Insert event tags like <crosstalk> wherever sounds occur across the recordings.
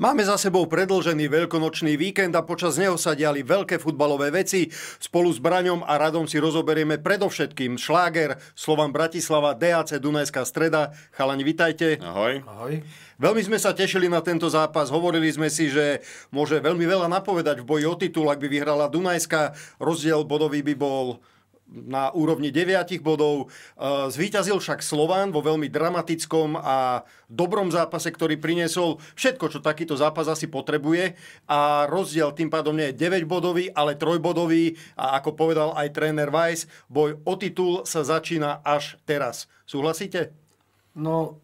Máme za sebou predlžený veľkonočný víkend a počas neho sa diali veľké futbalové veci. Spolu s Braňom a Radom si rozoberieme predovšetkým šláger Slovan Bratislava, DAC Dunajská streda. Chalani, vitajte. Ahoj. Ahoj. Veľmi sme sa tešili na tento zápas. Hovorili sme si, že môže veľmi veľa napovedať v boji o titul, ak by vyhrala Dunajská. Rozdiel bodový by bol na úrovni 9 bodov. E, zvíťazil však Slován vo veľmi dramatickom a dobrom zápase, ktorý priniesol všetko, čo takýto zápas asi potrebuje. A rozdiel tým pádom nie je 9 bodový, ale 3 bodový. A ako povedal aj tréner Weiss, boj o titul sa začína až teraz. Súhlasíte? No,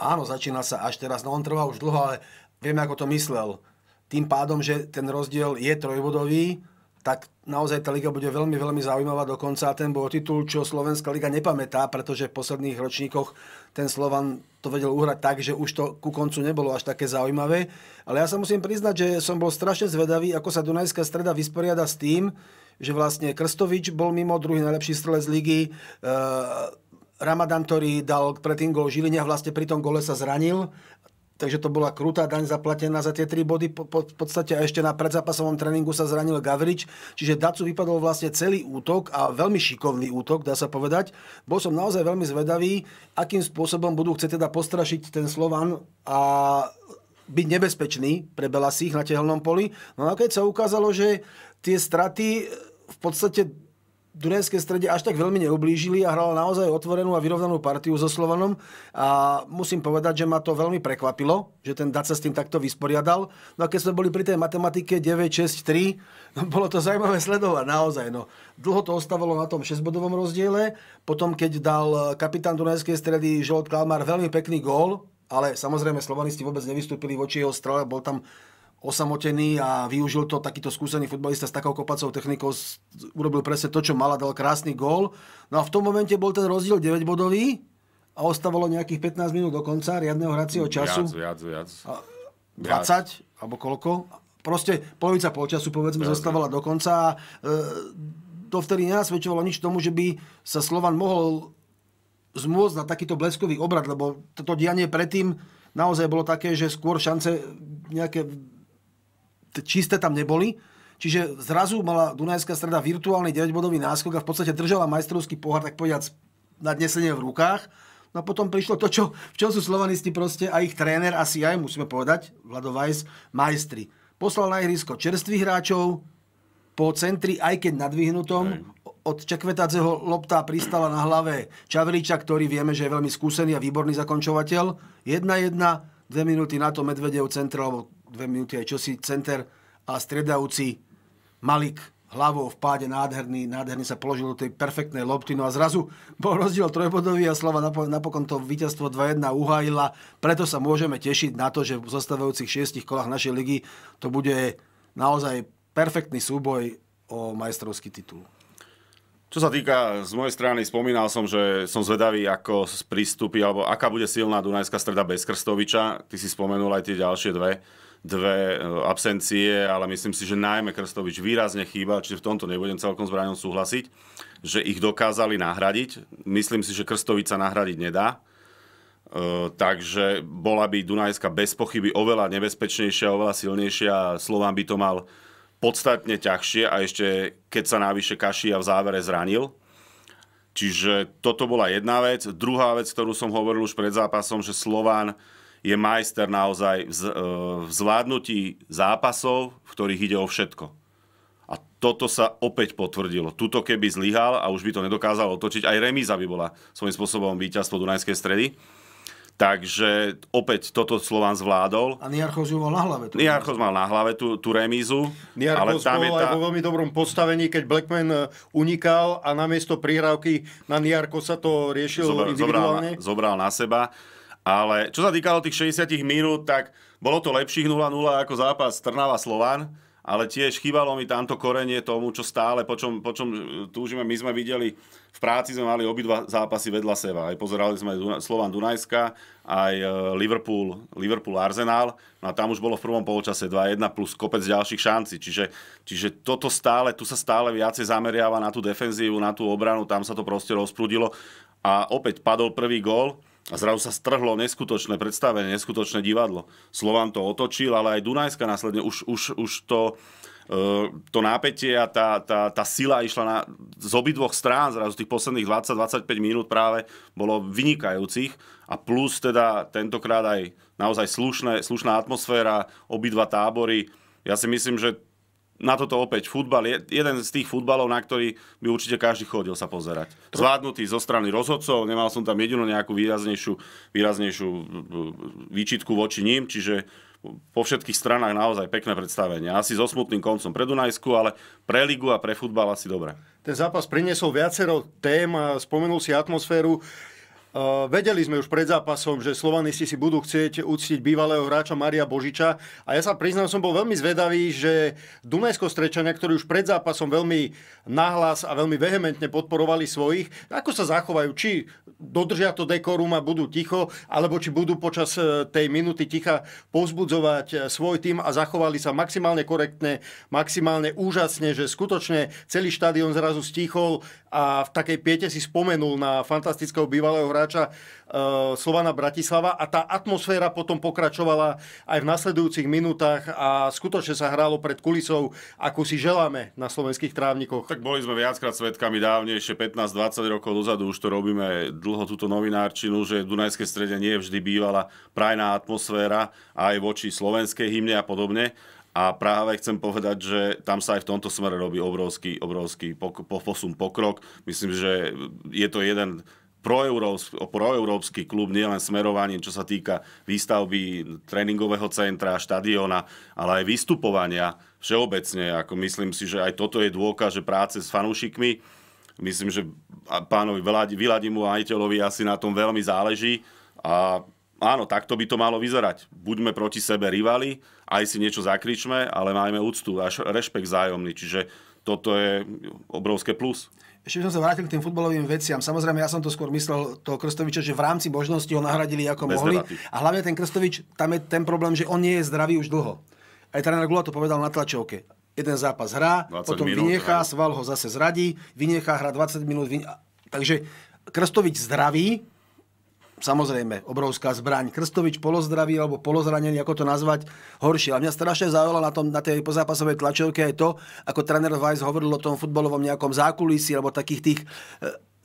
áno, začína sa až teraz. No on trvá už dlho, ale vieme, ako to myslel. Tým pádom, že ten rozdiel je trojbodový, tak naozaj tá liga bude veľmi, veľmi zaujímavá dokonca a ten bol titul, čo Slovenská liga nepamätá, pretože v posledných ročníkoch ten Slovan to vedel uhrať tak, že už to ku koncu nebolo až také zaujímavé. Ale ja sa musím priznať, že som bol strašne zvedavý, ako sa Dunajská streda vysporiada s tým, že vlastne Krstovič bol mimo, druhý najlepší strelec ligy, e, Ramadan, ktorý dal predtým gol Žiline a vlastne pri tom gole sa zranil takže to bola krutá daň zaplatená za tie tri body. Po, po, v podstate a ešte na predzápasovom tréningu sa zranil Gavrič, čiže Dacu vypadol vlastne celý útok a veľmi šikovný útok, dá sa povedať. Bol som naozaj veľmi zvedavý, akým spôsobom budú chcieť teda postrašiť ten Slovan a byť nebezpečný pre Belasích na tehlnom poli. No a keď sa ukázalo, že tie straty v podstate Dunajskej strede až tak veľmi neublížili a hral naozaj otvorenú a vyrovnanú partiu so Slovanom a musím povedať, že ma to veľmi prekvapilo, že ten Dac sa s tým takto vysporiadal. No a keď sme boli pri tej matematike 9, 6, 3, no bolo to zaujímavé sledovať, naozaj. No. Dlho to ostávalo na tom 6-bodovom rozdiele, potom keď dal kapitán Dunajskej stredy Žolt Kalmar veľmi pekný gól, ale samozrejme slovanisti vôbec nevystúpili voči jeho strele, bol tam osamotený a využil to takýto skúsený futbalista s takou kopacou technikou, urobil presne to, čo mala, dal krásny gól. No a v tom momente bol ten rozdiel 9 bodový a ostávalo nejakých 15 minút do konca riadneho hracieho času. Viac, viac, viac. 20 viac. alebo koľko. Proste polovica polčasu povedzme viac, zostávala do konca a e, to vtedy nenasvedčovalo nič tomu, že by sa Slovan mohol zmôcť na takýto bleskový obrad, lebo toto dianie predtým naozaj bolo také, že skôr šance nejaké čisté tam neboli. Čiže zrazu mala Dunajská streda virtuálny 9-bodový náskok a v podstate držala majstrovský pohár, tak povedať, dnesenie v rukách. No a potom prišlo to, čo, v čom sú slovanisti proste a ich tréner, asi aj, musíme povedať, Vlado Weiss, majstri. Poslal na ihrisko čerstvých hráčov, po centri, aj keď nadvihnutom, od čekvetáceho lopta pristala na hlave Čavriča, ktorý vieme, že je veľmi skúsený a výborný zakončovateľ. 1-1, dve minúty na to Medvedev centra, dve minúty aj čosi, center a stredajúci Malik hlavou v páde nádherný, nádherný sa položil do tej perfektnej lopty, no a zrazu bol rozdiel trojbodový a Slova napokon to víťazstvo 2-1 uhájila, preto sa môžeme tešiť na to, že v zostávajúcich šiestich kolách našej ligy to bude naozaj perfektný súboj o majstrovský titul. Čo sa týka z mojej strany, spomínal som, že som zvedavý, ako prístupy, alebo aká bude silná Dunajská streda bez Krstoviča. Ty si spomenul aj tie ďalšie dve dve e, absencie, ale myslím si, že najmä Krstovič výrazne chýba, čiže v tomto nebudem celkom s Braňom súhlasiť, že ich dokázali nahradiť. Myslím si, že Krstovič sa nahradiť nedá. E, takže bola by Dunajska bez pochyby oveľa nebezpečnejšia, oveľa silnejšia. Slován by to mal podstatne ťažšie a ešte keď sa návyše Kašia v závere zranil. Čiže toto bola jedna vec. Druhá vec, ktorú som hovoril už pred zápasom, že Slován je majster naozaj e, v zvládnutí zápasov, v ktorých ide o všetko. A toto sa opäť potvrdilo. Tuto keby zlyhal a už by to nedokázal otočiť, aj remíza by bola svojím spôsobom víťazstvo Dunajskej stredy. Takže opäť toto Slován zvládol. A Niarchos ju mal na hlave. Tú Niarchos mal na hlave tú, tú remízu. Niarchos ale tam bol je tá... aj vo veľmi dobrom postavení, keď Blackman e, unikal a namiesto prihrávky na Niarchosa to riešil zobral, individuálne. Zobral na, zobral na seba. Ale čo sa týkalo tých 60 minút, tak bolo to lepších 0-0 ako zápas Trnava Slovan, ale tiež chýbalo mi tamto korenie tomu, čo stále, po čom, po čom e, túžime. My sme videli, v práci sme mali obidva zápasy vedľa seba. Aj pozerali sme aj Slovan Dunajska, aj Liverpool, Liverpool Arsenal. No a tam už bolo v prvom polčase 2-1 plus kopec ďalších šanci. Čiže, čiže toto stále, tu sa stále viacej zameriava na tú defenzívu, na tú obranu. Tam sa to proste rozprudilo. A opäť padol prvý gól a zrazu sa strhlo neskutočné predstavenie, neskutočné divadlo. Slován to otočil, ale aj Dunajska následne už, už, už to, e, to nápetie a tá, tá, tá sila išla na, z obidvoch strán, zrazu tých posledných 20-25 minút práve bolo vynikajúcich a plus teda tentokrát aj naozaj slušné, slušná atmosféra, obidva tábory. Ja si myslím, že na toto opäť futbal je jeden z tých futbalov, na ktorý by určite každý chodil sa pozerať. Zvládnutý zo strany rozhodcov, nemal som tam jedinú nejakú výraznejšiu, výraznejšiu výčitku voči ním, čiže po všetkých stranách naozaj pekné predstavenie. Asi so smutným koncom pre Dunajsku, ale pre ligu a pre futbal asi dobre. Ten zápas priniesol viacero tém, spomenul si atmosféru. Eh, vedeli sme už pred zápasom, že slovanisti si budú chcieť uctiť bývalého hráča Maria Božiča a ja sa priznám, som bol veľmi zvedavý, že Dunajsko Strečania, ktorí už pred zápasom veľmi nahlas a veľmi vehementne podporovali svojich, ako sa zachovajú, či dodržia to dekorum a budú ticho, alebo či budú počas eh, tej minuty ticha pozbudzovať eh, svoj tým a zachovali sa maximálne korektne, maximálne úžasne, že skutočne celý štadión zrazu stichol a v takej piete si spomenul na fantastického bývalého hráča hráča e, Slovana Bratislava a tá atmosféra potom pokračovala aj v nasledujúcich minútach a skutočne sa hrálo pred kulisou, ako si želáme na slovenských trávnikoch. Tak boli sme viackrát svetkami dávnejšie, 15-20 rokov dozadu už to robíme dlho túto novinárčinu, že Dunajské strede nie vždy bývala prajná atmosféra aj voči slovenskej hymne a podobne. A práve chcem povedať, že tam sa aj v tomto smere robí obrovský, obrovský posun, pokrok. Myslím, že je to jeden proeurópsky, proeurópsky klub nielen smerovaním, čo sa týka výstavby tréningového centra, štadiona, ale aj vystupovania všeobecne. Ako myslím si, že aj toto je dôkaz, že práce s fanúšikmi, myslím, že pánovi Vladimu a majiteľovi asi na tom veľmi záleží a áno, takto by to malo vyzerať. Buďme proti sebe rivali, aj si niečo zakričme, ale majme úctu a rešpekt zájomný, čiže toto je obrovské plus. Ešte by som sa vrátil k tým futbalovým veciam. Samozrejme, ja som to skôr myslel toho Krstoviča, že v rámci možnosti ho nahradili ako Bez mohli. Debaty. A hlavne ten Krstovič, tam je ten problém, že on nie je zdravý už dlho. Aj tréner Gula to povedal na tlačovke. Jeden zápas hrá, potom minút, vynechá, hej. Sval ho zase zradí, vynechá, hrá 20 minút. Vyne... Takže Krstovič zdravý, samozrejme, obrovská zbraň. Krstovič polozdravý alebo polozranený, ako to nazvať, horšie. A mňa strašne zaujalo na, tom, na tej pozápasovej tlačovke aj to, ako tréner Weiss hovoril o tom futbalovom nejakom zákulisí alebo takých tých e,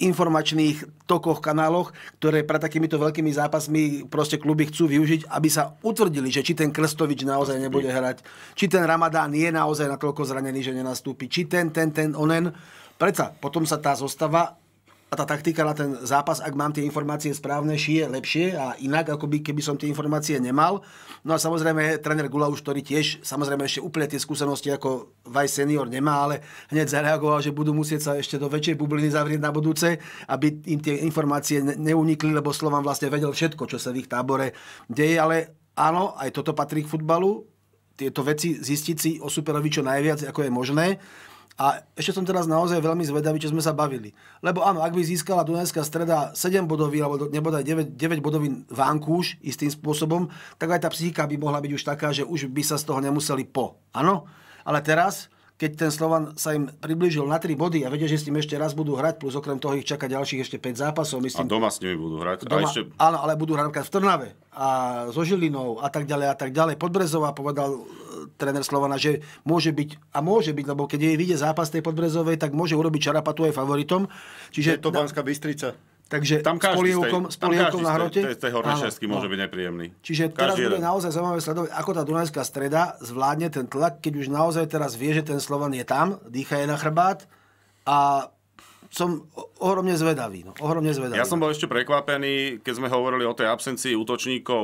informačných tokoch, kanáloch, ktoré pre takýmito veľkými zápasmi proste kluby chcú využiť, aby sa utvrdili, že či ten Krstovič naozaj nebude hrať, či ten Ramadán je naozaj natoľko zranený, že nenastúpi, či ten, ten, ten, onen. Preca potom sa tá zostava a tá taktika na ten zápas, ak mám tie informácie správne, šije lepšie a inak, ako by, keby som tie informácie nemal. No a samozrejme, tréner Gula už, ktorý tiež, samozrejme, ešte úplne tie skúsenosti ako Vice senior nemá, ale hneď zareagoval, že budú musieť sa ešte do väčšej bubliny zavrieť na budúce, aby im tie informácie neunikli, lebo Slovan vlastne vedel všetko, čo sa v ich tábore deje, ale áno, aj toto patrí k futbalu, tieto veci zistiť si o superovi čo najviac, ako je možné. A ešte som teraz naozaj veľmi zvedavý, čo sme sa bavili. Lebo áno, ak by získala Dunajská streda 7 bodový, alebo nebodaj 9, 9 bodový vankúš istým spôsobom, tak aj tá psychika by mohla byť už taká, že už by sa z toho nemuseli po. Áno? Ale teraz, keď ten Slovan sa im priblížil na 3 body a vedia, že s ním ešte raz budú hrať, plus okrem toho ich čaká ďalších ešte 5 zápasov. Myslím, a doma s nimi budú hrať. Doma, ešte... Áno, ale budú hrať v Trnave a so Žilinou a tak ďalej a tak ďalej. Podbrezová povedal tréner Slovana, že môže byť, a môže byť, lebo keď jej vyjde zápas tej Podbrezovej, tak môže urobiť Čarapatu aj favoritom. Čiže, je to Banská Bystrica. Takže tam s polievkom, s polievkom na hrote. Z tej hornešerský môže no. byť nepríjemný. Čiže každý teraz bude naozaj zaujímavé sledovať, ako tá Dunajská streda zvládne ten tlak, keď už naozaj teraz vie, že ten Slovan je tam, dýcha je na chrbát a som ohromne zvedavý. No, ohromne zvedavý. Ja som bol ešte prekvapený, keď sme hovorili o tej absencii útočníkov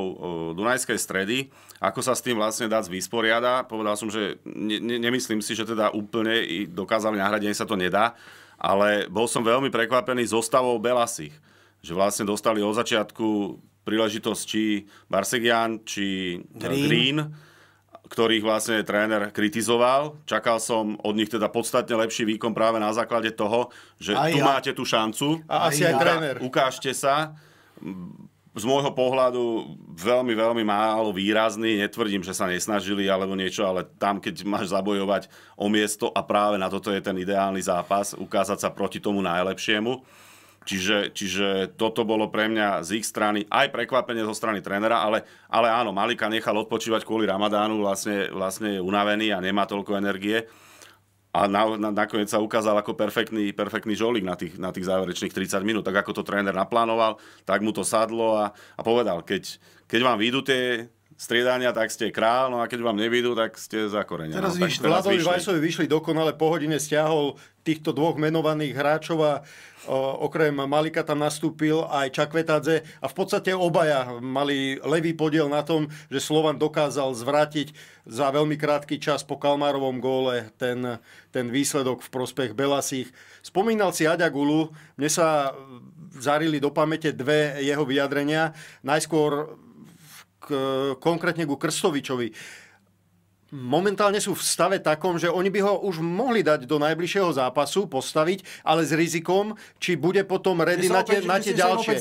Dunajskej stredy, ako sa s tým vlastne Dac vysporiada. Povedal som, že ne, ne, nemyslím si, že teda úplne dokázali nahradiť, sa to nedá, ale bol som veľmi prekvapený zostavou Belasich, že vlastne dostali od začiatku príležitosť či Barsegian, či e, Green, Green ktorých vlastne tréner kritizoval. Čakal som od nich teda podstatne lepší výkon práve na základe toho, že aj tu ja. máte tú šancu. A asi aj, aj tréner. Ukážte sa z môjho pohľadu veľmi, veľmi málo výrazný. Netvrdím, že sa nesnažili alebo niečo, ale tam, keď máš zabojovať o miesto a práve na toto je ten ideálny zápas, ukázať sa proti tomu najlepšiemu. Čiže, čiže toto bolo pre mňa z ich strany aj prekvapenie zo strany trénera, ale, ale áno, Malika nechal odpočívať kvôli Ramadánu, vlastne, vlastne je unavený a nemá toľko energie. A na, na, nakoniec sa ukázal ako perfektný, perfektný žolík na tých, na tých záverečných 30 minút. Tak ako to tréner naplánoval, tak mu to sadlo a, a povedal, keď, keď vám výjdu tie striedania, tak ste král, no a keď vám nevidú, tak ste za koreňa. Teraz, no, teraz vyšli. Vajsovi vyšli dokonale, po hodine stiahol týchto dvoch menovaných hráčov a o, okrem Malika tam nastúpil aj Čakvetadze a v podstate obaja mali levý podiel na tom, že Slovan dokázal zvrátiť za veľmi krátky čas po Kalmárovom góle ten, ten výsledok v prospech Belasich. Spomínal si Aďa Gulu, mne sa zarili do pamäte dve jeho vyjadrenia. Najskôr k konkrétne ku Krstovičovi, momentálne sú v stave takom, že oni by ho už mohli dať do najbližšieho zápasu, postaviť, ale s rizikom, či bude potom ready na tie, opäť, na tie myslím, ďalšie.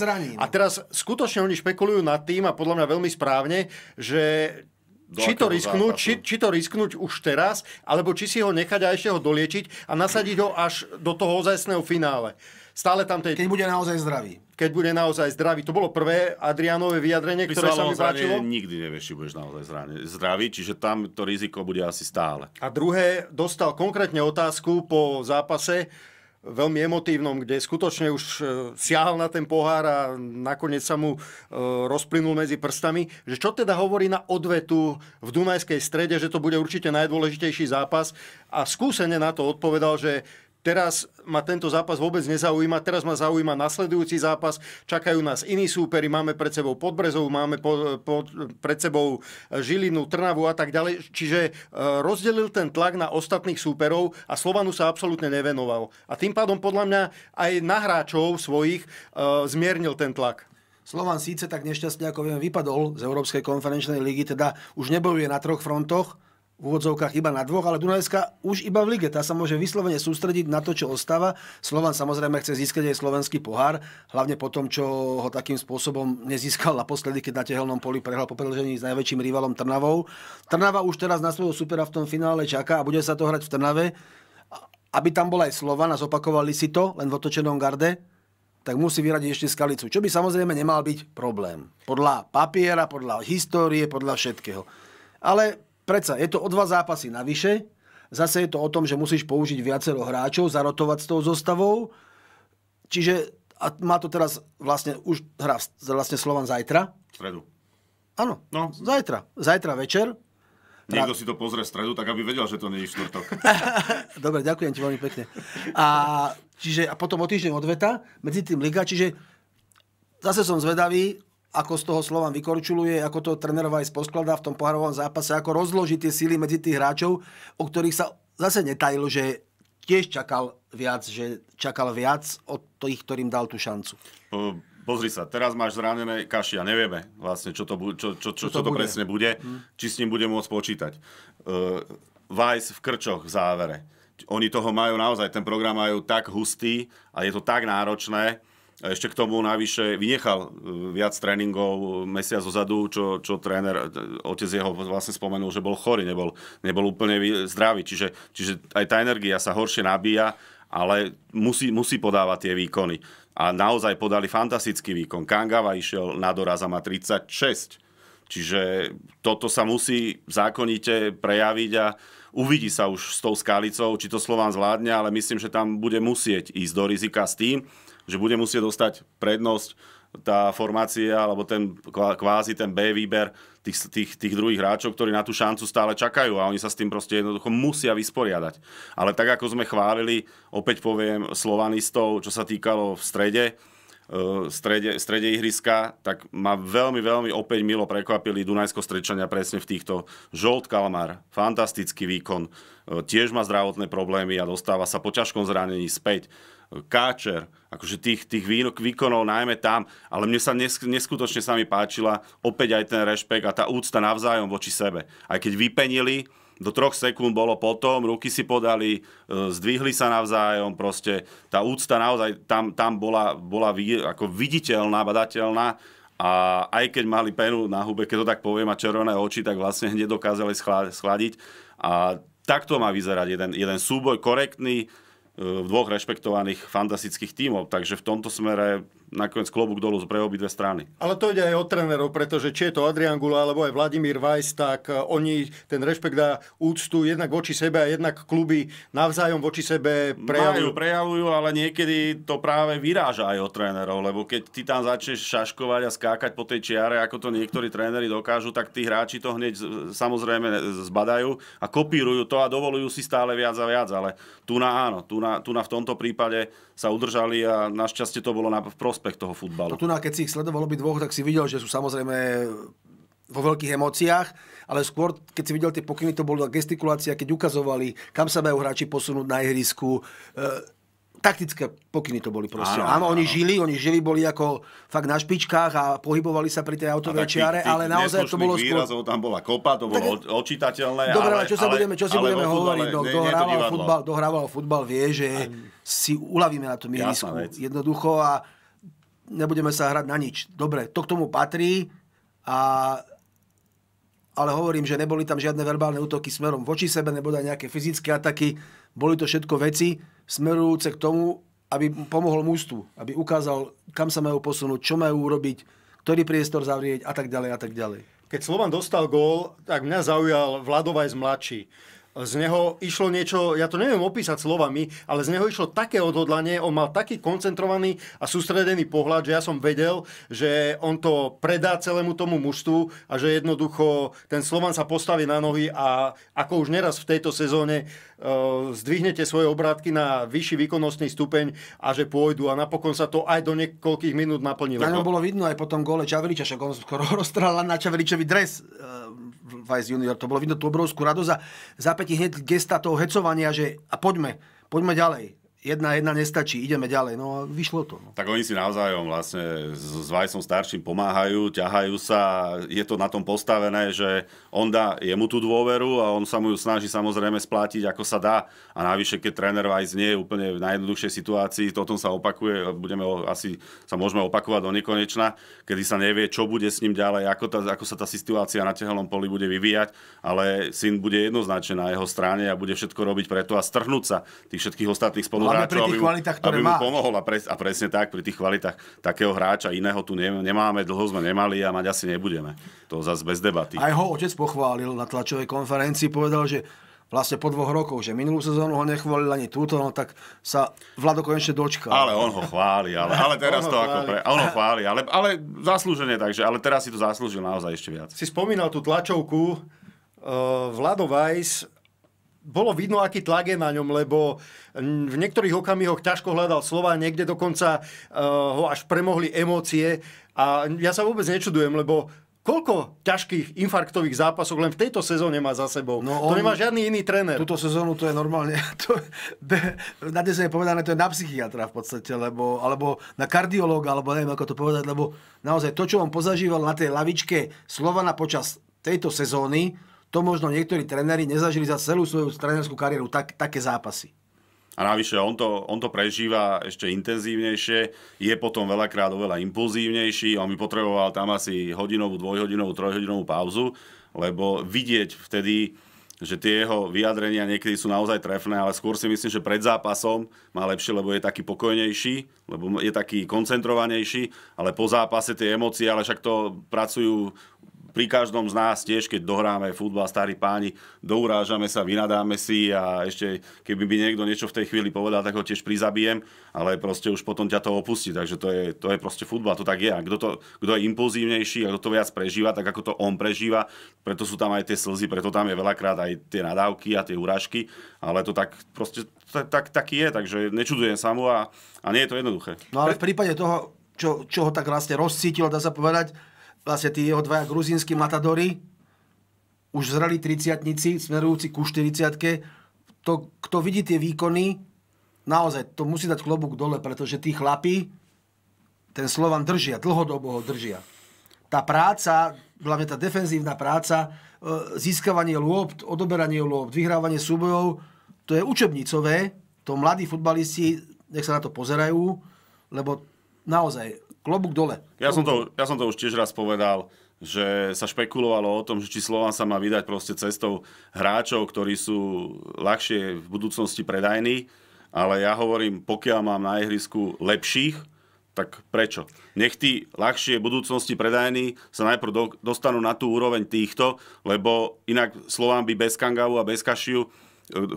A teraz skutočne oni špekulujú nad tým, a podľa mňa veľmi správne, že či to, risknúť, či, či to risknúť už teraz, alebo či si ho nechať a ešte ho doliečiť a nasadiť ho až do toho ozajstného finále stále tam tej... Keď bude naozaj zdravý. Keď bude naozaj zdravý. To bolo prvé Adriánové vyjadrenie, ktoré sa mi páčilo. Nikdy nevieš, či budeš naozaj zdravý, čiže tam to riziko bude asi stále. A druhé, dostal konkrétne otázku po zápase, veľmi emotívnom, kde skutočne už e, siahal na ten pohár a nakoniec sa mu e, rozplynul medzi prstami. Že čo teda hovorí na odvetu v Dunajskej strede, že to bude určite najdôležitejší zápas a skúsene na to odpovedal, že Teraz ma tento zápas vôbec nezaujíma, teraz ma zaujíma nasledujúci zápas, čakajú nás iní súperi, máme pred sebou Podbrezov, máme po, po, pred sebou e, Žilinu, Trnavu a tak ďalej. Čiže e, rozdelil ten tlak na ostatných súperov a Slovanu sa absolútne nevenoval. A tým pádom podľa mňa aj na hráčov svojich e, zmiernil ten tlak. Slovan síce tak nešťastne, ako viem, vypadol z Európskej konferenčnej ligy, teda už nebojuje na troch frontoch, v úvodzovkách iba na dvoch, ale Dunajská už iba v lige. Tá sa môže vyslovene sústrediť na to, čo ostáva. Slovan samozrejme chce získať aj slovenský pohár, hlavne po tom, čo ho takým spôsobom nezískal naposledy, keď na tehelnom poli prehral po predlžení s najväčším rivalom Trnavou. Trnava už teraz na svojho supera v tom finále čaká a bude sa to hrať v Trnave. Aby tam bol aj Slovan a zopakovali si to len v otočenom garde, tak musí vyradiť ešte skalicu, čo by samozrejme nemal byť problém. Podľa papiera, podľa histórie, podľa všetkého. Ale predsa je to o dva zápasy navyše. Zase je to o tom, že musíš použiť viacero hráčov, zarotovať s tou zostavou. Čiže a má to teraz vlastne, už hrá vlastne Slovan zajtra. V stredu. Áno, no. zajtra. Zajtra večer. Pra... Niekto si to pozrie v stredu, tak aby vedel, že to nie je štvrtok. <laughs> Dobre, ďakujem ti veľmi pekne. A, čiže, a potom o týždeň odveta, medzi tým liga, čiže zase som zvedavý, ako z toho Slovan vykorčuluje, ako to trénerova aj poskladá v tom poharovom zápase, ako rozloží tie síly medzi tých hráčov, o ktorých sa zase netajilo, že tiež čakal viac, že čakal viac od tých, ktorým dal tú šancu. Pozri sa, teraz máš zranené kašia, nevieme vlastne, čo to, bu- čo, čo, čo, čo to, to bude. presne bude, hmm. či s ním bude môcť počítať. Uh, e, Vajs v krčoch v závere. Oni toho majú naozaj, ten program majú tak hustý a je to tak náročné, a ešte k tomu najvyššie vynechal e, viac tréningov e, mesiac dozadu, čo, čo tréner, e, otec jeho vlastne spomenul, že bol chorý, nebol, nebol úplne zdravý. Čiže, čiže aj tá energia sa horšie nabíja, ale musí, musí podávať tie výkony. A naozaj podali fantastický výkon. Kangava išiel na doraz a má 36. Čiže toto sa musí zákonite prejaviť a uvidí sa už s tou skalicou, či to Slován zvládne, ale myslím, že tam bude musieť ísť do rizika s tým, že bude musieť dostať prednosť tá formácia alebo ten kvázi ten B výber tých, tých, tých druhých hráčov, ktorí na tú šancu stále čakajú a oni sa s tým proste jednoducho musia vysporiadať. Ale tak ako sme chválili, opäť poviem, slovanistov, čo sa týkalo v strede, e, strede, strede ihriska, tak ma veľmi, veľmi opäť milo prekvapili Dunajsko-Strečania presne v týchto. Žolt Kalmar, fantastický výkon, e, tiež má zdravotné problémy a dostáva sa po ťažkom zranení späť. Káčer, akože tých, tých výkonov najmä tam, ale mne sa nes, neskutočne sa mi páčila opäť aj ten rešpekt a tá úcta navzájom voči sebe. Aj keď vypenili, do troch sekúnd bolo potom, ruky si podali, e, zdvihli sa navzájom, proste tá úcta naozaj tam, tam bola, bola ako viditeľná, badateľná a aj keď mali penu na hube, keď to tak poviem, a červené oči, tak vlastne nedokázali schladiť a takto má vyzerať jeden, jeden súboj korektný, v dvoch rešpektovaných fantastických tímov. Takže v tomto smere nakoniec klobúk dolu pre obidve strany. Ale to ide aj od trénerov, pretože či je to Adrian Gula alebo aj Vladimír Vajs, tak eh, oni ten rešpekt a úctu jednak voči sebe a jednak kluby navzájom voči sebe prejavujú. Majú, prejavujú, ale niekedy to práve vyráža aj od trénerov, lebo keď ty tam začneš šaškovať a skákať po tej čiare, ako to niektorí tréneri dokážu, tak tí hráči to hneď samozrejme zbadajú a kopírujú to a dovolujú si stále viac a viac, ale tu na áno, tu na, tu na v tomto prípade sa udržali a našťastie to bolo na, v prospech prospech toho futbalu. To no tu, keď si ich sledoval by dvoch, tak si videl, že sú samozrejme vo veľkých emóciách, ale skôr, keď si videl tie pokyny, to bola gestikulácia, keď ukazovali, kam sa majú hráči posunúť na ihrisku. E, taktické pokyny to boli proste. Áno, áno, áno, oni žili, oni žili, boli ako fakt na špičkách a pohybovali sa pri tej autovej čiare, tých, ale naozaj to bolo skôr... výrazov tam bola kopa, to bolo tak, očitateľné. Dobre, ale čo sa ale, budeme, čo si ale budeme hovoriť? No, kto futbal, futbal vie, že si uľavíme na tom ihrisku. Jednoducho a nebudeme sa hrať na nič. Dobre, to k tomu patrí, a, ale hovorím, že neboli tam žiadne verbálne útoky smerom voči sebe, neboli nejaké fyzické ataky, boli to všetko veci smerujúce k tomu, aby pomohol mústvu, aby ukázal, kam sa majú posunúť, čo majú urobiť, ktorý priestor zavrieť a tak ďalej a tak ďalej. Keď Slovan dostal gól, tak mňa zaujal z mladší z neho išlo niečo, ja to neviem opísať slovami, ale z neho išlo také odhodlanie, on mal taký koncentrovaný a sústredený pohľad, že ja som vedel, že on to predá celému tomu mužstvu a že jednoducho ten Slovan sa postaví na nohy a ako už neraz v tejto sezóne Eh, zdvihnete svoje obrátky na vyšší výkonnostný stupeň a že pôjdu. A napokon sa to aj do niekoľkých minút naplnilo. Tak bolo vidno aj potom gole Čaveliča, však on skoro <laughs> roztrhal na Čaveličovi dres eh, Vice Junior. To bolo vidno tú obrovskú radosť a zapätí hneď gesta toho hecovania, že a poďme, poďme ďalej jedna jedna nestačí, ideme ďalej. No a vyšlo to. No. Tak oni si navzájom vlastne s, s Vajsom starším pomáhajú, ťahajú sa, je to na tom postavené, že on dá jemu tú dôveru a on sa mu ju snaží samozrejme splátiť, ako sa dá. A navyše, keď tréner Vajs nie je úplne v najjednoduchšej situácii, to o tom sa opakuje, budeme asi sa môžeme opakovať do nekonečna, kedy sa nevie, čo bude s ním ďalej, ako, tá, ako sa tá situácia na tehelnom poli bude vyvíjať, ale syn bude jednoznačne na jeho strane a bude všetko robiť preto a strhnúť sa tých všetkých ostatných spolu hráčov, pri tých aby, kvalitách, ktoré aby mu má. pomohol a, pres, a presne tak, pri tých kvalitách takého hráča iného tu nemáme, dlho sme nemali a mať asi nebudeme. To zase bez debaty. Aj ho otec pochválil na tlačovej konferencii, povedal, že vlastne po dvoch rokov, že minulú sezónu ho nechválil ani túto, no tak sa Vlado konečne dočka. Ale on ho chváli, ale, ale teraz <laughs> to ako pre... On ho chváli, ale, ale zaslúžene takže, ale teraz si to zaslúžil naozaj ešte viac. Si spomínal tú tlačovku, uh, Vlado Weiss bolo vidno, aký tlak je na ňom, lebo v niektorých okamihoch ťažko hľadal slova, niekde dokonca uh, ho až premohli emócie. A ja sa vôbec nečudujem, lebo koľko ťažkých infarktových zápasov len v tejto sezóne má za sebou. No on, to nemá žiadny iný tréner. Túto sezónu to je normálne, <laughs> to, de, na je povedané, to je na psychiatra v podstate, lebo, alebo na kardiológa, alebo neviem ako to povedať, lebo naozaj to, čo on pozažíval na tej lavičke Slovana počas tejto sezóny, to možno niektorí tréneri nezažili za celú svoju trénerskú kariéru, tak, také zápasy. A navyše, on to, on to prežíva ešte intenzívnejšie, je potom veľakrát oveľa impulzívnejší, on by potreboval tam asi hodinovú, dvojhodinovú, trojhodinovú pauzu, lebo vidieť vtedy, že tie jeho vyjadrenia niekedy sú naozaj trefné, ale skôr si myslím, že pred zápasom má lepšie, lebo je taký pokojnejší, lebo je taký koncentrovanejší, ale po zápase tie emócie, ale však to pracujú pri každom z nás tiež, keď dohráme futbal, starí páni, dourážame sa, vynadáme si a ešte keby by niekto niečo v tej chvíli povedal, tak ho tiež prizabijem, ale proste už potom ťa to opustí, takže to je, to je proste futbal, to tak je. A kto, to, kto je impulzívnejší a kto to viac prežíva, tak ako to on prežíva, preto sú tam aj tie slzy, preto tam je veľakrát aj tie nadávky a tie úražky, ale to tak proste tak, tak je, takže nečudujem sa mu a, a nie je to jednoduché. No ale v prípade toho, čo, čo ho tak vlastne rozcítil, dá sa povedať, vlastne tí jeho dvaja gruzínsky matadori, už zrali triciatnici, smerujúci ku 40 to, kto vidí tie výkony, naozaj to musí dať klobúk dole, pretože tí chlapí ten Slovan držia, dlhodobo ho držia. Tá práca, hlavne tá defenzívna práca, e, získavanie lôb, odoberanie lôb, vyhrávanie súbojov, to je učebnicové, to mladí futbalisti, nech sa na to pozerajú, lebo naozaj klobúk dole. Klobúk. Ja, som to, ja som to už tiež raz povedal, že sa špekulovalo o tom, že či Slován sa má vydať proste cestou hráčov, ktorí sú ľahšie v budúcnosti predajní, ale ja hovorím, pokiaľ mám na ihrisku lepších, tak prečo? Nech tí ľahšie budúcnosti predajní sa najprv do, dostanú na tú úroveň týchto, lebo inak Slován by bez Kangavu a bez Kašiu e,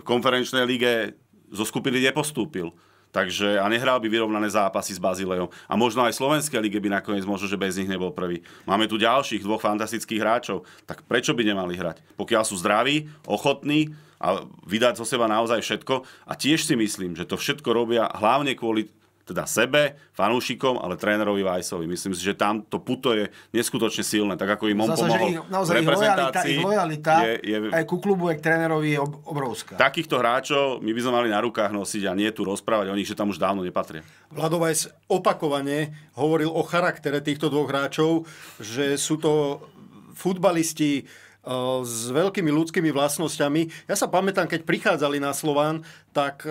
v konferenčnej lige zo skupiny nepostúpil. Takže, a nehral by vyrovnané zápasy s Bazilejom. A možno aj Slovenskej lige by nakoniec možno, že bez nich nebol prvý. Máme tu ďalších dvoch fantastických hráčov. Tak prečo by nemali hrať? Pokiaľ sú zdraví, ochotní a vydať zo seba naozaj všetko. A tiež si myslím, že to všetko robia hlavne kvôli teda sebe, fanúšikom, ale trénerovi Vajsovi. Myslím si, že tam to puto je neskutočne silné, tak ako im on Zase, pomohol ich, naozaj, v reprezentácii. Ich lojalita, ich lojalita je, je, aj ku klubu, aj k trénerovi je obrovská. Takýchto hráčov my by sme mali na rukách nosiť a nie tu rozprávať o nich, že tam už dávno nepatria. Vajs opakovane hovoril o charaktere týchto dvoch hráčov, že sú to futbalisti, s veľkými ľudskými vlastnosťami. Ja sa pamätám, keď prichádzali na Slován, tak e,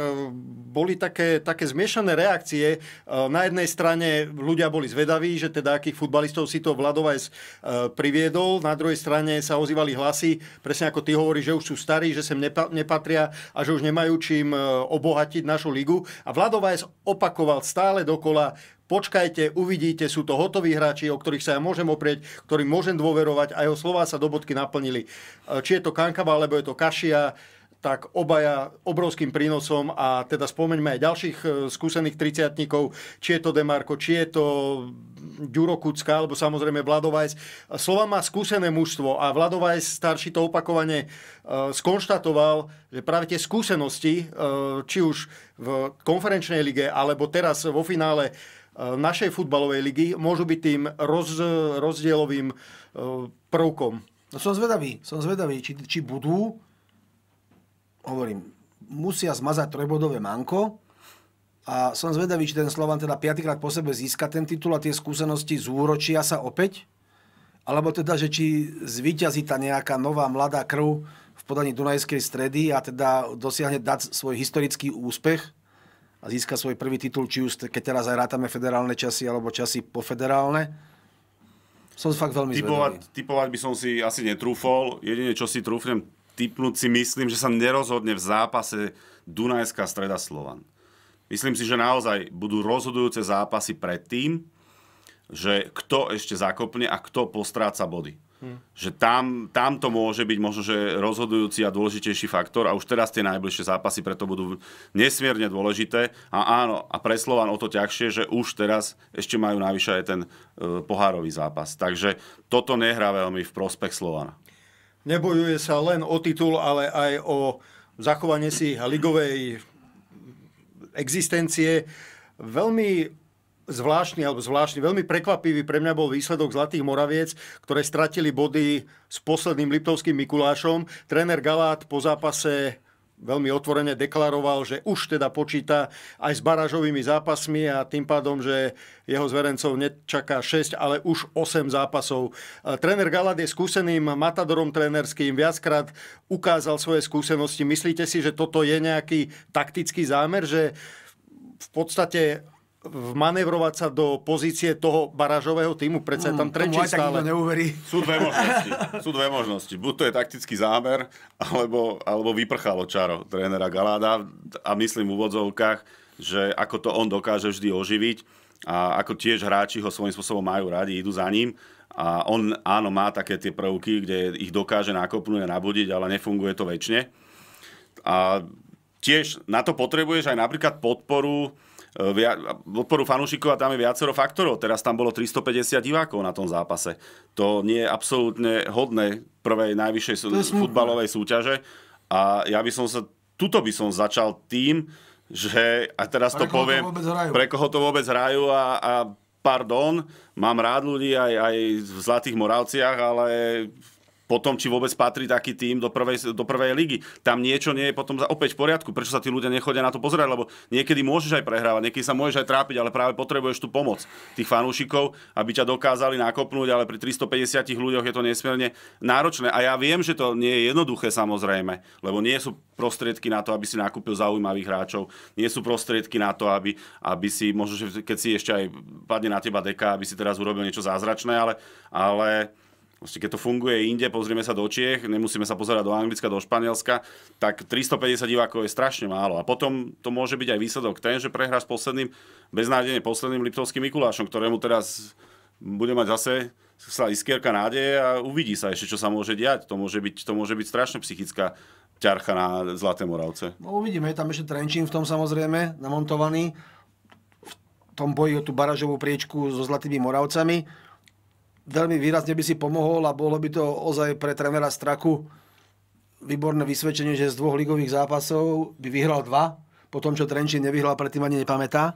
boli také, také zmiešané reakcie. E, na jednej strane ľudia boli zvedaví, že teda akých futbalistov si to Vladovajs e, priviedol. Na druhej strane sa ozývali hlasy, presne ako ty hovoríš, že už sú starí, že sem nepatria a že už nemajú čím obohatiť našu ligu. A Vladovajs opakoval stále dokola počkajte, uvidíte, sú to hotoví hráči, o ktorých sa ja môžem oprieť, ktorým môžem dôverovať a jeho slová sa do bodky naplnili. E, či je to Kankava, alebo je to Kašia, tak obaja obrovským prínosom a teda spomeňme aj ďalších e, skúsených triciatnikov, či je to Demarko, či je to Ďuro Kucka, alebo samozrejme Vladovajs. E, slova má skúsené mužstvo a Vladovajs starší to opakovane skonštatoval, že práve tie skúsenosti, či už v konferenčnej lige, alebo teraz vo finále našej futbalovej ligy môžu byť tým roz, rozdielovým e, prvkom. No som zvedavý, som zvedavý, či, či budú, hovorím, musia zmazať trojbodové manko a som zvedavý, či ten Slovan teda piatýkrát po sebe získa ten titul a tie skúsenosti zúročia sa opäť, alebo teda, že či zvíťazí tá nejaká nová mladá krv v podaní Dunajskej stredy a teda dosiahne dať svoj historický úspech a získa svoj prvý titul, či už keď teraz aj rátame federálne časy alebo časy po federálne. Som fakt veľmi typovať, zvedavý. Typovať by som si asi netrúfol. Jedine, čo si trúfnem typnúť, si myslím, že sa nerozhodne v zápase Dunajská streda Slovan. Myslím si, že naozaj budú rozhodujúce zápasy pred tým, že kto ešte zakopne a kto postráca body. Že tam, tam to môže byť možno že rozhodujúci a dôležitejší faktor a už teraz tie najbližšie zápasy preto budú nesmierne dôležité a áno, a pre Slovan o to ťažšie, že už teraz ešte majú navyše aj ten e, pohárový zápas. Takže toto nehrá veľmi v prospech Slovana. Nebojuje sa len o titul, ale aj o zachovanie si ligovej existencie. Veľmi zvláštny, alebo zvláštny, veľmi prekvapivý pre mňa bol výsledok Zlatých Moraviec, ktoré stratili body s posledným Liptovským Mikulášom. Tréner Galát po zápase veľmi otvorene deklaroval, že už teda počíta aj s barážovými zápasmi a tým pádom, že jeho zverencov nečaká 6, ale už 8 zápasov. Tréner Galad je skúseným matadorom trénerským, viackrát ukázal svoje skúsenosti. Myslíte si, že toto je nejaký taktický zámer, že v podstate vmanevrovať sa do pozície toho barážového týmu? Predsa je tam Trenčín mm, stále. neuverí. Sú dve <laughs> možnosti. Sú dve možnosti. Buď to je taktický zámer, alebo, alebo vyprchalo čaro trénera Galáda a myslím v úvodzovkách, že ako to on dokáže vždy oživiť a ako tiež hráči ho svojím spôsobom majú radi, idú za ním. A on áno má také tie prvky, kde ich dokáže nakopnúť a nabudiť, ale nefunguje to väčšine. A tiež na to potrebuješ aj napríklad podporu podporu eh, fanúšikov a tam je viacero faktorov. Teraz tam bolo 350 divákov na tom zápase. To nie je absolútne hodné prvej najvyššej futbalovej súťaže. A ja by som sa, tuto by som začal tým, že, a teraz pre to poviem, to pre koho to vôbec hrajú a, a pardon, mám rád ľudí aj, aj v Zlatých Moravciach, ale potom, či vôbec patrí taký tým do prvej, do prvej ligy. Tam niečo nie je potom opäť v poriadku. Prečo sa tí ľudia nechodia na to pozerať? Lebo niekedy môžeš aj prehrávať, niekedy sa môžeš aj trápiť, ale práve potrebuješ tú pomoc tých fanúšikov, aby ťa dokázali nakopnúť, ale pri 350 ľuďoch je to nesmierne náročné. A ja viem, že to nie je jednoduché samozrejme, lebo nie sú prostriedky na to, aby si nakúpil zaujímavých hráčov, nie sú prostriedky na to, aby, aby si, možno, keď si ešte aj padne na teba deka, aby si teraz urobil niečo zázračné, ale, ale Proste keď to funguje inde, pozrieme sa do Čiech, nemusíme sa pozerať do Anglicka, do Španielska, tak 350 divákov je strašne málo. A potom to môže byť aj výsledok ten, že prehrá s posledným, beznádejne posledným Liptovským Mikulášom, ktorému teraz bude mať zase sa iskierka nádeje a uvidí sa ešte, čo sa môže diať. To môže byť, to môže byť strašne psychická ťarcha na Zlaté Moravce. No uvidíme, je tam ešte Trenčín v tom samozrejme, namontovaný. V tom boji o tú baražovú priečku so Zlatými Moravcami veľmi výrazne by si pomohol a bolo by to ozaj pre trenera Straku výborné vysvedčenie, že z dvoch ligových zápasov by vyhral dva, po tom, čo Trenčín nevyhral, predtým ani nepamätá.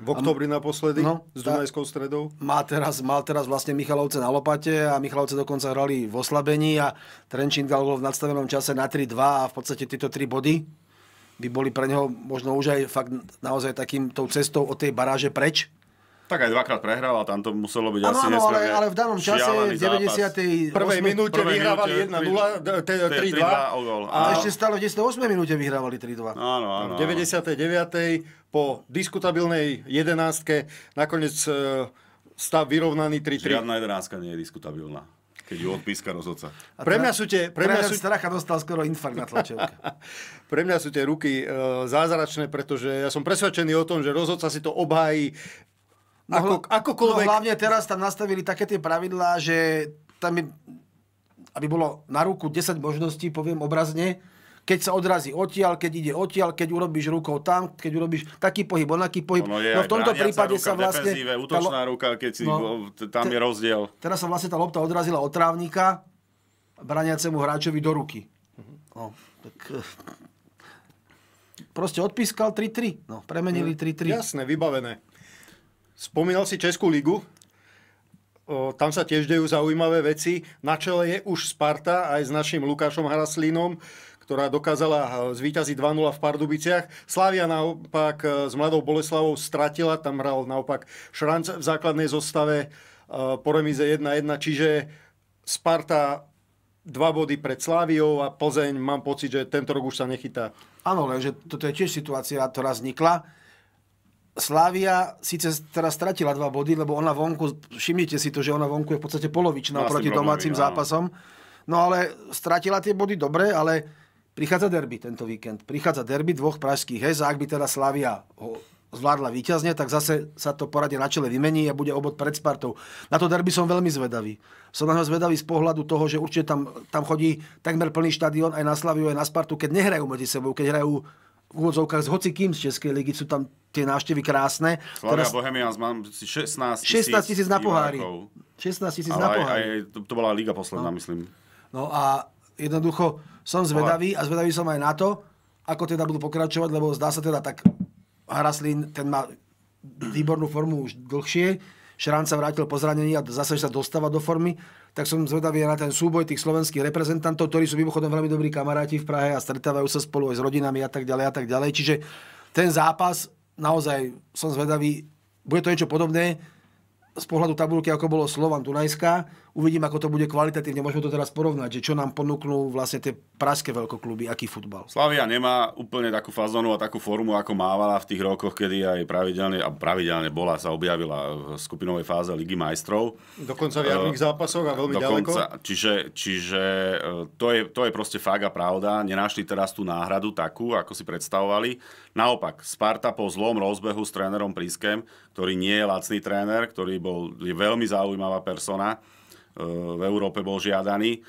V oktobri naposledy no, s Dunajskou stredou. Má teraz, mal teraz vlastne Michalovce na lopate a Michalovce dokonca hrali v oslabení a Trenčín dal v nadstavenom čase na 3-2 a v podstate tieto tri body by boli pre neho možno už aj fakt naozaj takým tou cestou od tej baráže preč. Tak aj dvakrát prehral a tam to muselo byť ano, asi áno, ale, ale v danom čase v 90. prvej minúte vyhrávali 1-0, 3-2 a ešte stále v 18. minúte vyhrávali 3-2. Áno, áno. V 99. po diskutabilnej 11. nakoniec e, stav vyrovnaný 3-3. Žiadna 11 nie je diskutabilná keď ju odpíska rozhodca. A pre mňa sú tie... Pre mňa sú... Stracha dostal skoro infarkt na tlačovke. <laughs> pre mňa sú tie ruky e, zázračné, pretože ja som presvedčený o tom, že rozhodca si to obhájí ako, akokoľvek... No, hlavne teraz tam nastavili také tie pravidlá, že tam je, aby bolo na ruku 10 možností, poviem obrazne, keď sa odrazí odtiaľ, keď ide odtiaľ, keď urobíš rukou tam, keď urobíš taký pohyb, onaký pohyb. no v tomto prípade sa, ruka, sa vlastne... útočná ruka, keď si, no, tam te, je rozdiel. Teraz sa vlastne tá lopta odrazila od trávnika braniacemu hráčovi do ruky. No, tak, eh, proste odpískal 3-3. No, premenili 3-3. Mm. Jasné, vybavené. Spomínal si Českú ligu. O, tam sa tiež dejú zaujímavé veci. Na čele je už Sparta aj s našim Lukášom Haraslínom, ktorá dokázala e, zvýťaziť 2-0 v Pardubiciach. Slavia naopak e, s Mladou Boleslavou stratila, tam hral naopak Šranc v základnej zostave e, po remize 1-1, čiže Sparta dva body pred Sláviou a Plzeň mám pocit, že tento rok už sa nechytá. Áno, lenže toto je tiež situácia, ktorá vznikla Slavia síce teraz stratila dva body, lebo ona vonku, všimnite si to, že ona vonku je v podstate polovičná no, proti domácim no. zápasom. No ale stratila tie body dobre, ale prichádza derby tento víkend. Prichádza derby dvoch pražských hez a ak by teda Slavia ho zvládla víťazne, tak zase sa to poradie na čele vymení a bude obod pred Spartou. Na to derby som veľmi zvedavý. Som na zvedavý z pohľadu toho, že určite tam, tam chodí takmer plný štadión aj na Slaviu, aj na Spartu, keď nehrajú medzi sebou, keď hrajú v úvodzovkách s kým z Českej ligy, sú tam tie návštevy krásne. Slavia Teraz... Bohemians mám 16 000 16 tisíc na pohári. 16 tisíc na pohári. Aj, aj, to, to bola liga posledná, no. myslím. No a jednoducho som zvedavý a zvedavý som aj na to, ako teda budú pokračovať, lebo zdá sa teda tak Hraslín, ten má výbornú formu už dlhšie, Šrán sa vrátil po zranení a zase sa dostáva do formy, tak som zvedavý na ten súboj tých slovenských reprezentantov, ktorí sú mimochodom veľmi dobrí kamaráti v Prahe a stretávajú sa spolu aj s rodinami a tak ďalej a tak ďalej. Čiže ten zápas, naozaj som zvedavý, bude to niečo podobné z pohľadu tabulky, ako bolo Slovan Dunajská uvidím, ako to bude kvalitatívne. Môžeme to teraz porovnať, že čo nám ponúknú vlastne tie praské veľkokluby, aký futbal. Slavia nemá úplne takú fazónu a takú formu, ako mávala v tých rokoch, kedy aj pravidelne, a pravidelne bola, sa objavila v skupinovej fáze Ligy majstrov. Dokonca v jarných eh, zápasoch a veľmi dokonca, ďaleko. Čiže, čiže eh, to, je, to je proste fakt a pravda. Nenašli teraz tú náhradu takú, ako si predstavovali. Naopak, Sparta po zlom rozbehu s trénerom Prískem, ktorý nie je lacný tréner, ktorý bol je veľmi zaujímavá persona, E, v Európe bol žiadaný.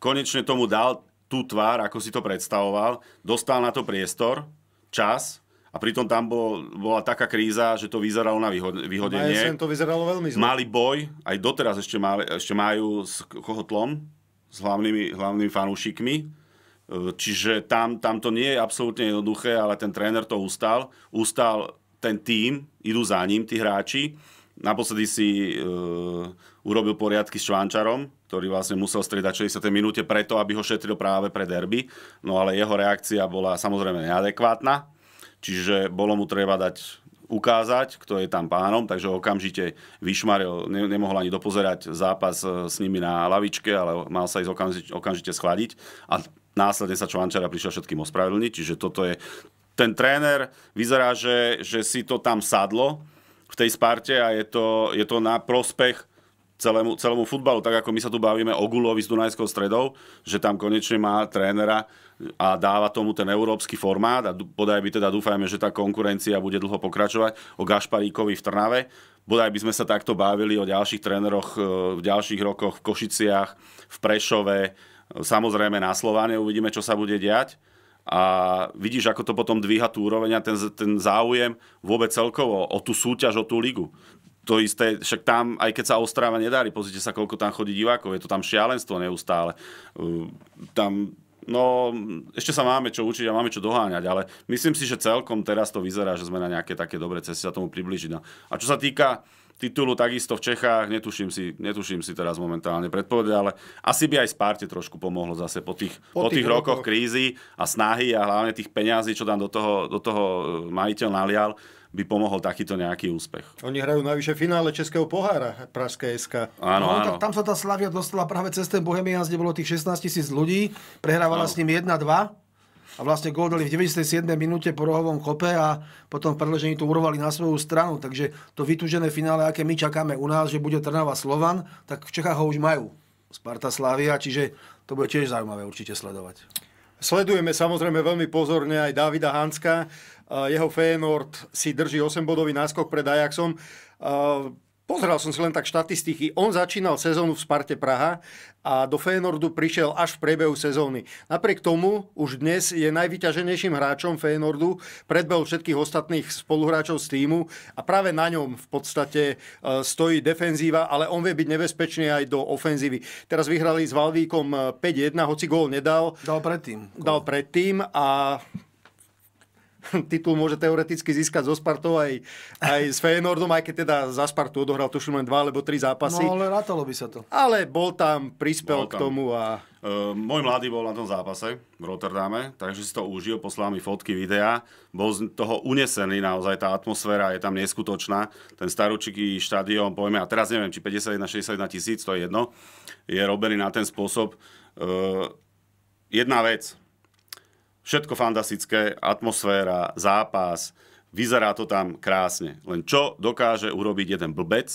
Konečne tomu dal tú tvár, ako si to predstavoval, dostal na to priestor, čas, a pritom tam bol, bola taká kríza, že to vyzeralo na vyhodenie. Na to vyzeralo veľmi zle. Mali boj, aj doteraz ešte, mali, ešte majú s Kohotlom, s hlavnými, hlavnými fanúšikmi. E, čiže tam, tam to nie je absolútne jednoduché, ale ten tréner to ustal. Ustal ten tím, idú za ním tí hráči. Naposledy si uh, urobil poriadky s Švánčarom, ktorý vlastne musel striedať 60. minúte preto, aby ho šetril práve pre derby. No ale jeho reakcia bola samozrejme neadekvátna, čiže bolo mu treba dať ukázať, kto je tam pánom, takže okamžite vyšmaril, ne, nemohol ani dopozerať zápas eh, s nimi na lavičke, ale mal sa ísť okamžite, okamžite schladiť a následne sa Čvančara prišiel všetkým ospravedlniť, čiže toto je ten tréner vyzerá, že, že si to tam sadlo, v tej Sparte a je to, je to na prospech celému, celému futbalu, tak ako my sa tu bavíme o Gulovi z Dunajskou stredou, že tam konečne má trénera a dáva tomu ten európsky formát a bodaj by teda dúfajme, že tá konkurencia bude dlho pokračovať o Gašparíkovi v Trnave. Bodaj by sme sa takto bavili o ďalších tréneroch e, v ďalších rokoch v Košiciach, v Prešove, e, samozrejme na Slováne uvidíme, čo sa bude diať a vidíš, ako to potom dvíha tú úroveň a ten, ten záujem vôbec celkovo o tú súťaž, o tú ligu. To isté, však tam, aj keď sa Ostrava nedarí, pozrite sa, koľko tam chodí divákov, je to tam šialenstvo neustále. Ehm, tam No, ešte sa máme čo učiť a máme čo doháňať, ale myslím si, že celkom teraz to vyzerá, že sme na nejaké také dobre cesty sa tomu približiť. No. A čo sa týka titulu takisto v Čechách, netuším si, netuším si teraz momentálne predpovede, ale asi by aj Sparte trošku pomohlo zase po tých, po, po tých, tých rokoch, rokoch krízy a snahy a hlavne tých peňazí, čo tam do toho, do toho e, majiteľ nalial, by pomohol takýto nejaký úspech. Oni hrajú najvyššie finále Českého pohára Pražské SK. Áno, no, áno. Tam sa tá Slavia dostala práve cez ten Bohemians, kde bolo tých 16 tisíc ľudí. Prehrávala áno. s ním 1-2 a vlastne gól dali v 97. minúte po rohovom kope a potom v predlžení to urovali na svoju stranu. Takže to vytúžené finále, aké my čakáme u nás, že bude Trnava Slovan, tak v Čechách ho už majú. Sparta Slavia, čiže to bude tiež zaujímavé určite sledovať. Sledujeme samozrejme veľmi pozorne aj Davida Hanska. Jeho Feyenoord si drží 8-bodový náskok pred Ajaxom. Pozeral som si len tak štatistiky. On začínal sezónu v Sparte Praha a do Feyenoordu prišiel až v priebehu sezóny. Napriek tomu už dnes je najvyťaženejším hráčom Feyenoordu, predbehol všetkých ostatných spoluhráčov z týmu a práve na ňom v podstate e, stojí defenzíva, ale on vie byť nebezpečný aj do ofenzívy. Teraz vyhrali s Valvíkom 5-1, e, hoci gól nedal. Dal predtým. Dal predtým a <laughs> titul môže teoreticky získať zo Spartou aj, aj s Feyenoordom, aj keď teda za Spartu odohral tuším len dva alebo tri zápasy. No ale rátalo by sa to. Ale bol tam, prispel bol tam. k tomu a... E, môj mladý bol na tom zápase v Rotterdame, takže si to užil, poslal mi fotky, videá. Bol z toho unesený naozaj, tá atmosféra je tam neskutočná. Ten staručiký štadión, povieme, a teraz neviem, či 51, 61 tisíc, to je jedno, je robený na ten spôsob. E, jedna vec, Všetko fantastické, atmosféra, zápas, vyzerá to tam krásne. Len čo dokáže urobiť jeden blbec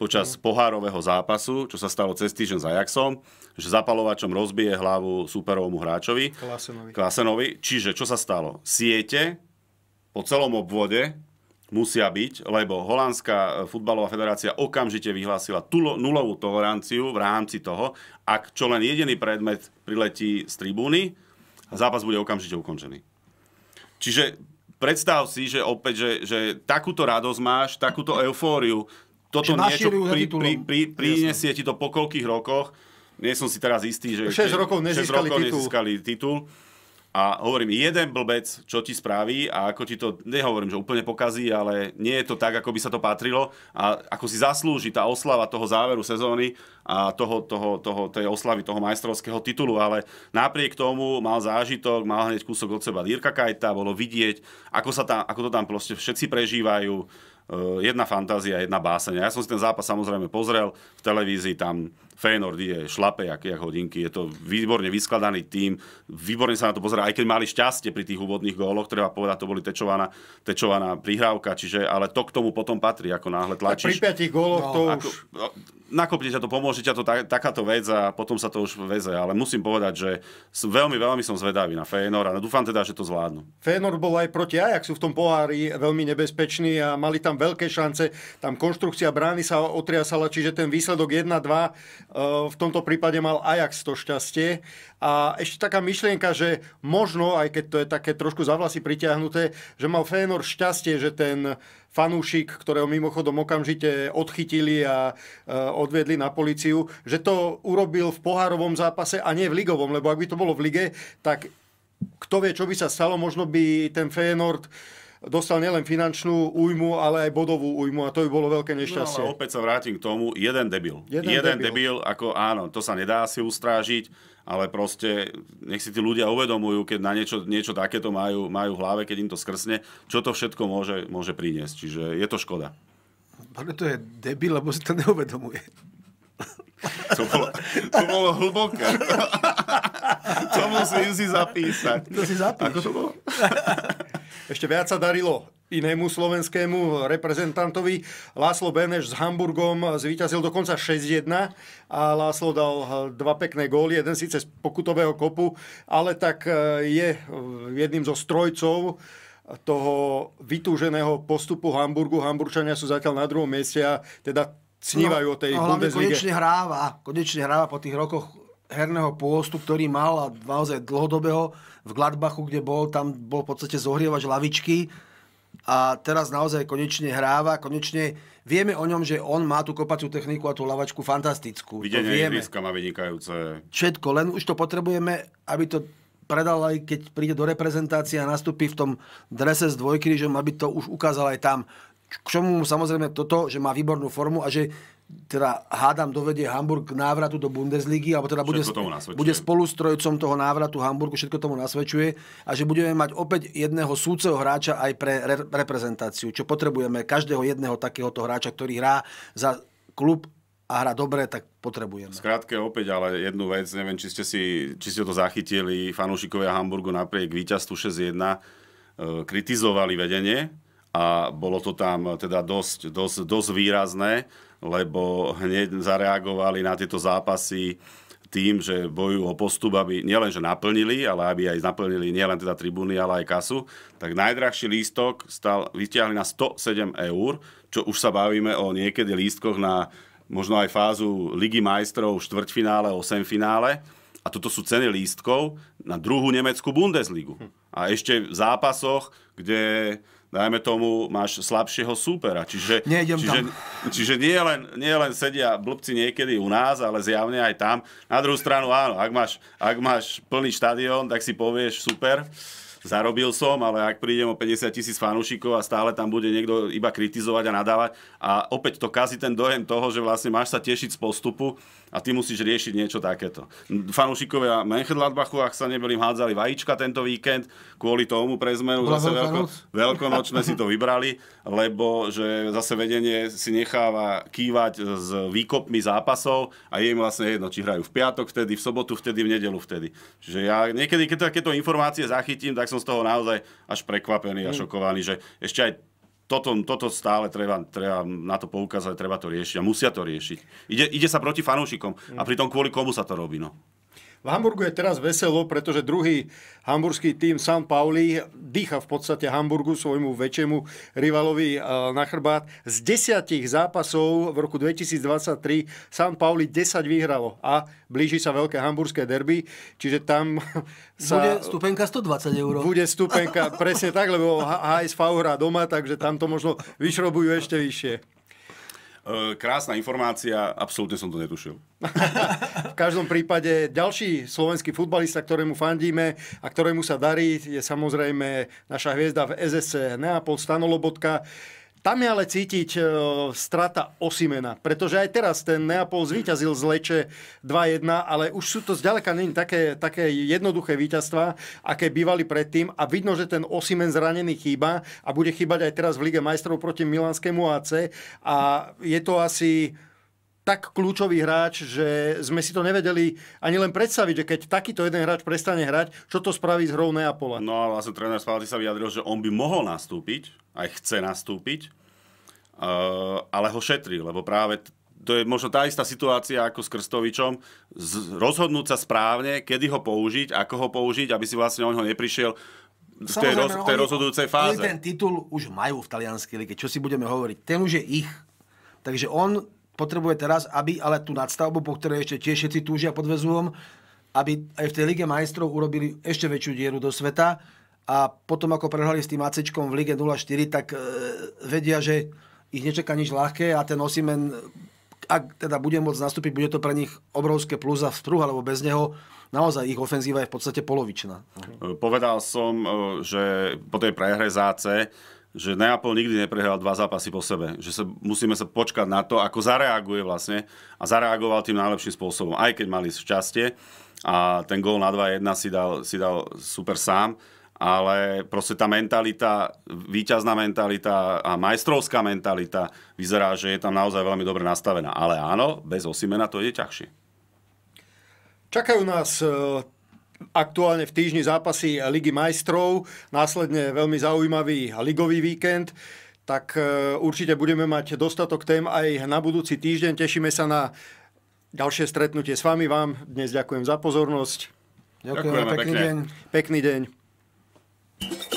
počas mm. pohárového zápasu, čo sa stalo cez týždeň za jaxom, že zapalovačom rozbije hlavu superovomu hráčovi. Klasenovi. Klasenovi. Čiže čo sa stalo? Siete po celom obvode musia byť, lebo Holandská e, futbalová federácia okamžite vyhlásila tulo, nulovú toleranciu v rámci toho, ak čo len jediný predmet priletí z tribúny, a zápas bude okamžite ukončený. Čiže predstav si, že opäť, že, že takúto radosť máš, takúto eufóriu, toto niečo pri, pri, pri, prinesie ti to po koľkých rokoch, nie som si teraz istý, že... 6 rokov nezískali, 6 rokov nezískali titul. titul a hovorím, jeden blbec, čo ti spraví a ako ti to, nehovorím, že úplne pokazí, ale nie je to tak, ako by sa to patrilo a ako si zaslúži tá oslava toho záveru sezóny a toho, toho, toho, tej oslavy toho majstrovského titulu, ale napriek tomu mal zážitok, mal hneď kúsok od seba Dirka Kajta, bolo vidieť, ako, sa tam, ako to tam proste všetci prežívajú, e, jedna fantázia, jedna básenia. Ja som si ten zápas samozrejme pozrel v televízii, tam Feyenoord je šlape, jak, jak hodinky. Je to výborne vyskladaný tým. Výborne sa na to pozerá, aj keď mali šťastie pri tých úvodných góloch, treba povedať, to boli tečovaná, tečovaná prihrávka, čiže, ale to k tomu potom patrí, ako náhle tlačíš. pri piatich góloch no, to ako, už... No, nakopne ťa to, pomôže ťa to tak, takáto vec a potom sa to už veze. Ale musím povedať, že veľmi, veľmi som zvedavý na fénor a no, dúfam teda, že to zvládnu. Fénor bol aj proti Ajaxu v tom pohári veľmi nebezpečný a mali tam veľké šance. Tam konštrukcia brány sa otriasala, čiže ten výsledok Ehm, v tomto prípade mal Ajax to šťastie. A ešte taká myšlienka, že možno, aj keď to je také trošku za vlasy pritiahnuté, že mal Fénor šťastie, že ten fanúšik, ktorého mimochodom okamžite odchytili a eh, odvedli na policiu, že to urobil v pohárovom zápase a nie v ligovom, lebo ak by to bolo v lige, tak kto vie, čo by sa stalo, možno by ten Feyenoord dostal nielen finančnú újmu, ale aj bodovú újmu a to by bolo veľké nešťastie. No, ale opäť sa vrátim k tomu, jeden debil. Jeden, jeden debil. debil, ako áno, to sa nedá si ustrážiť, ale proste nech si tí ľudia uvedomujú, keď na niečo, niečo takéto majú, majú v hlave, keď im to skrsne, čo to všetko môže, môže priniesť. Čiže je to škoda. Preto je debil, lebo si to neuvedomuje. To bolo, to bolo hlboké. To musím si zapísať. To si zapíš. Ako to bolo? <laughs> Ešte viac sa darilo inému slovenskému reprezentantovi. Láslo Beneš s Hamburgom zvíťazil dokonca 6-1 a Láslo dal dva pekné góly, jeden síce z pokutového kopu, ale tak e, je jedným zo strojcov toho vytúženého postupu Hamburgu. Hamburčania sú zatiaľ na druhom mieste a teda no, snívajú no, o tej no, hlavne Bundeslige. konečne hráva, konečne hráva po tých rokoch herného pôstu, ktorý mal a naozaj dlhodobého v Gladbachu, kde bol, tam bol v podstate zohrievač lavičky a teraz naozaj konečne hráva, konečne vieme o ňom, že on má tú kopaciu techniku a tú lavačku fantastickú. Videnie ihriska má vynikajúce. Všetko, len už to potrebujeme, aby to predal aj keď príde do reprezentácie a nastúpi v tom drese s dvojkrížom, aby to už ukázal aj tam. K čomu samozrejme toto, že má výbornú formu a že teda hádam dovedie Hamburg k návratu do Bundesligy, alebo teda bude, bude spolustrojcom toho návratu Hamburgu, všetko tomu nasvedčuje, a že budeme mať opäť jedného súceho hráča aj pre re- reprezentáciu, čo potrebujeme každého jedného takéhoto hráča, ktorý hrá za klub a hra dobre, tak potrebujeme. Skrátke opäť, ale jednu vec, neviem, či ste, si, či ste to zachytili, fanúšikovia Hamburgu napriek víťazstvu 6-1 e, kritizovali vedenie a bolo to tam teda dosť, dosť, dosť výrazné lebo hneď zareagovali na tieto zápasy tým, že bojujú o postup, aby nielenže naplnili, ale aby aj naplnili nielen teda tribúny, ale aj kasu, tak najdrahší lístok stal, vytiahli na 107 eur, čo už sa bavíme o niekedy lístkoch na možno aj fázu Ligy majstrov, štvrťfinále, osemfinále. A toto sú ceny lístkov na druhú nemeckú Bundesligu. A ešte v zápasoch, kde dajme tomu, máš slabšieho súpera. Čiže, čiže, tam. čiže nie, len, nie len sedia blbci niekedy u nás, ale zjavne aj tam. Na druhú stranu áno, ak máš, ak máš plný štadión, tak si povieš super zarobil som, ale ak prídem o 50 tisíc fanúšikov a stále tam bude niekto iba kritizovať a nadávať a opäť to kazí ten dojem toho, že vlastne máš sa tešiť z postupu a ty musíš riešiť niečo takéto. Fanúšikovia Mönchengladbachu, ak sa nebelím, hádzali vajíčka tento víkend, kvôli tomu pre zmenu zase veľko, veľkonočné si to vybrali, lebo že zase vedenie si necháva kývať s výkopmi zápasov a je im vlastne jedno, či hrajú v piatok vtedy, v sobotu vtedy, v nedelu vtedy. Čiže ja niekedy, keď takéto informácie zachytím, tak som som z toho naozaj až prekvapený a mm. šokovaný, že ešte aj toto, toto stále treba, treba na to poukázať, treba to riešiť a musia to riešiť. Ide, ide sa proti fanúšikom a mm. pritom kvôli komu sa to robí. No. V Hamburgu je teraz veselo, pretože druhý hamburský tým San Pauli dýcha v podstate Hamburgu svojmu väčšiemu rivalovi eh, na chrbát. Z desiatich zápasov v roku 2023 San Pauli 10 vyhralo a blíži sa veľké hamburské derby, čiže tam <laughs> sa... Bude stupenka 120 eur. Bude stupenka, presne tak, lebo HSV hrá doma, takže tam to možno vyšrobujú ešte vyššie. Eh, krásna informácia, absolútne som to netušil. <laughs> v každom prípade ďalší slovenský futbalista, ktorému fandíme a ktorému sa darí, je samozrejme naša hviezda v SSC Neapol Stanolobotka. Lobotka tam je ale cítiť e, strata Osimena, pretože aj teraz ten Neapol zvíťazil z Leče 2-1, ale už sú to zďaleka není také, také jednoduché víťazstva, aké bývali predtým a vidno, že ten Osimen zranený chýba a bude chýbať aj teraz v Lige majstrov proti Milanskému AC a je to asi tak kľúčový hráč, že sme si to nevedeli ani len predstaviť, že keď takýto jeden hráč prestane hrať, čo to spraví s hrou Neapola. No a vlastne tréner Spalletti sa vyjadril, že on by mohol nastúpiť, aj chce nastúpiť, uh, ale ho šetrí, lebo práve to je možno tá istá situácia ako s Krstovičom, rozhodnúť sa správne, kedy ho použiť, ako ho použiť, aby si vlastne o neho neprišiel v tej, roz, v tej rozhodujúcej fáze. Ten titul už majú v talianskej lige, čo si budeme hovoriť, ten už je ich. Takže on potrebuje teraz, aby ale tú nadstavbu, po ktorej ešte tiež všetci túžia pod Vezúvom, aby aj v tej Lige majstrov urobili ešte väčšiu dieru do sveta a potom ako prehrali s tým ACčkom v Lige 04, tak e, vedia, že ich nečaká nič ľahké a ten Osimen, ak teda bude môcť nastúpiť, bude to pre nich obrovské plus a vstruh, alebo bez neho naozaj ich ofenzíva je v podstate polovičná. Povedal som, e, že po tej prehre za AC že Neapol nikdy neprehral dva zápasy po sebe. Že sa, musíme sa počkať na to, ako zareaguje vlastne. A zareagoval tým najlepším spôsobom, aj keď mali šťastie. A ten gól na 2-1 si dal, si dal super sám. Ale proste tá mentalita, víťazná mentalita a majstrovská mentalita vyzerá, že je tam naozaj veľmi dobre nastavená. Ale áno, bez Osimena to je ťažšie. Čakajú nás e, aktuálne v týždni zápasy Ligy majstrov, následne veľmi zaujímavý ligový víkend tak e, určite budeme mať dostatok tém aj na budúci týždeň. Tešíme sa na ďalšie stretnutie s vami. Vám dnes ďakujem za pozornosť. Ďakujem, ďakujem pekný, pekne. deň. Pekný deň.